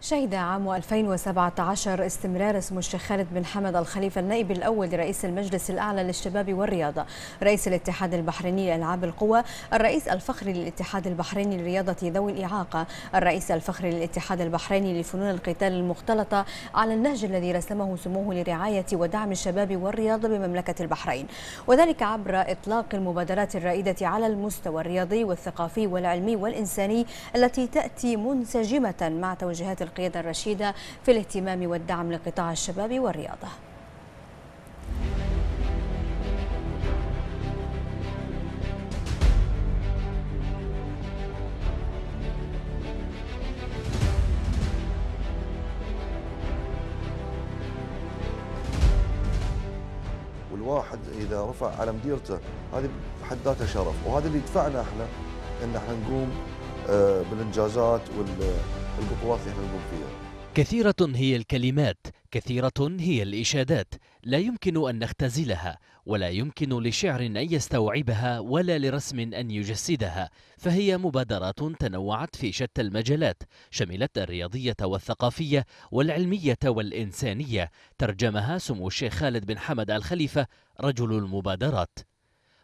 شهد عام 2017 استمرار اسم الشيخ خالد بن حمد الخليفة النائب الأول لرئيس المجلس الأعلى للشباب والرياضة رئيس الاتحاد البحريني لألعاب القوى الرئيس الفخري للاتحاد البحريني لرياضة ذوي الإعاقة الرئيس الفخري للاتحاد البحريني لفنون القتال المختلطة على النهج الذي رسمه سموه لرعاية ودعم الشباب والرياضة بمملكة البحرين وذلك عبر إطلاق المبادرات الرائدة على المستوى الرياضي والثقافي والعلمي والإنساني التي تأتي منسجمة مع توجيهات القيادة الرشيدة في الاهتمام والدعم لقطاع الشباب والرياضة الواحد اذا رفع علم ديرته هذه بحد ذاتها شرف وهذا اللي يدفعنا احنا ان احنا نقوم آه، بالانجازات وال البطولات اللي احنا نقوم فيها كثيرة هي الكلمات، كثيرة هي الإشادات، لا يمكن أن نختزلها، ولا يمكن لشعر أن يستوعبها ولا لرسم أن يجسدها، فهي مبادرات تنوعت في شتى المجالات، شملت الرياضية والثقافية والعلمية والإنسانية، ترجمها سمو الشيخ خالد بن حمد الخليفة رجل المبادرات.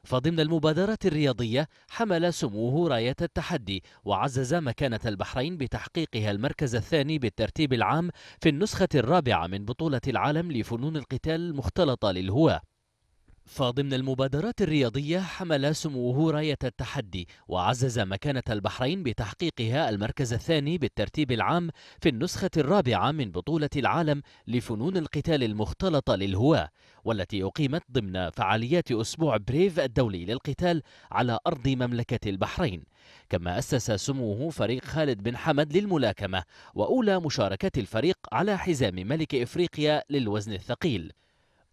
فضمن المبادرات الرياضية حمل سموه راية التحدي وعزز مكانة البحرين بتحقيقها المركز الثاني بالترتيب العام في النسخة الرابعة من بطولة العالم لفنون القتال المختلطة للهواة فضمن المبادرات الرياضية حمل سموه راية التحدي وعزز مكانة البحرين بتحقيقها المركز الثاني بالترتيب العام في النسخة الرابعة من بطولة العالم لفنون القتال المختلطة للهواة والتي أقيمت ضمن فعاليات أسبوع بريف الدولي للقتال على أرض مملكة البحرين كما أسس سموه فريق خالد بن حمد للملاكمة وأولى مشاركة الفريق على حزام ملك إفريقيا للوزن الثقيل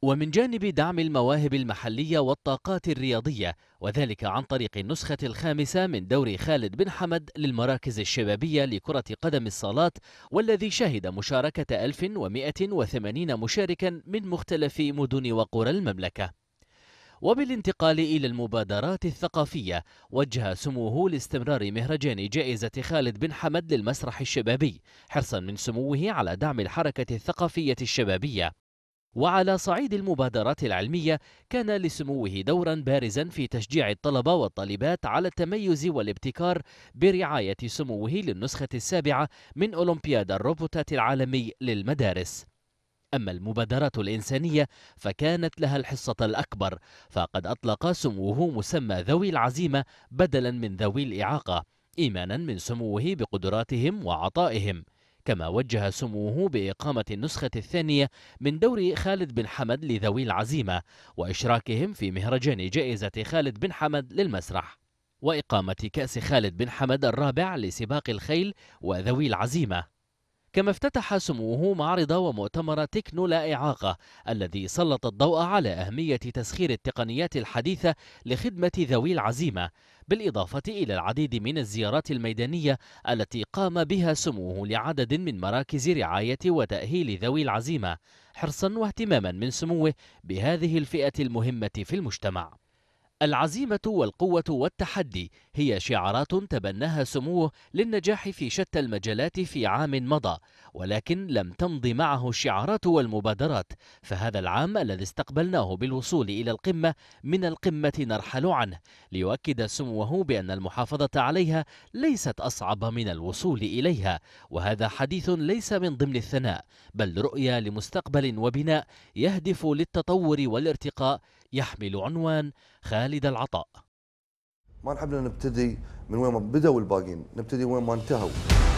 ومن جانب دعم المواهب المحلية والطاقات الرياضية وذلك عن طريق النسخة الخامسة من دوري خالد بن حمد للمراكز الشبابية لكرة قدم الصالات والذي شهد مشاركة 1180 مشاركا من مختلف مدن وقرى المملكة وبالانتقال إلى المبادرات الثقافية وجه سموه لاستمرار مهرجان جائزة خالد بن حمد للمسرح الشبابي حرصا من سموه على دعم الحركة الثقافية الشبابية وعلى صعيد المبادرات العلمية كان لسموه دورا بارزا في تشجيع الطلبة والطالبات على التميز والابتكار برعاية سموه للنسخة السابعة من أولمبياد الروبوتات العالمي للمدارس أما المبادرات الإنسانية فكانت لها الحصة الأكبر فقد أطلق سموه مسمى ذوي العزيمة بدلا من ذوي الإعاقة إيمانا من سموه بقدراتهم وعطائهم كما وجه سموه بإقامة النسخة الثانية من دور خالد بن حمد لذوي العزيمة وإشراكهم في مهرجان جائزة خالد بن حمد للمسرح وإقامة كأس خالد بن حمد الرابع لسباق الخيل وذوي العزيمة كما افتتح سموه معرض ومؤتمر تكنو لا إعاقة الذي سلط الضوء على أهمية تسخير التقنيات الحديثة لخدمة ذوي العزيمة بالإضافة إلى العديد من الزيارات الميدانية التي قام بها سموه لعدد من مراكز رعاية وتأهيل ذوي العزيمة حرصا واهتماما من سموه بهذه الفئة المهمة في المجتمع العزيمة والقوة والتحدي هي شعارات تبناها سموه للنجاح في شتى المجالات في عام مضى ولكن لم تمض معه الشعارات والمبادرات فهذا العام الذي استقبلناه بالوصول إلى القمة من القمة نرحل عنه ليؤكد سموه بأن المحافظة عليها ليست أصعب من الوصول إليها وهذا حديث ليس من ضمن الثناء بل رؤية لمستقبل وبناء يهدف للتطور والارتقاء يحمل عنوان خالد العطاء ما نحب نبتدي من وين ما بدأوا الباقين نبتدي وين ما انتهوا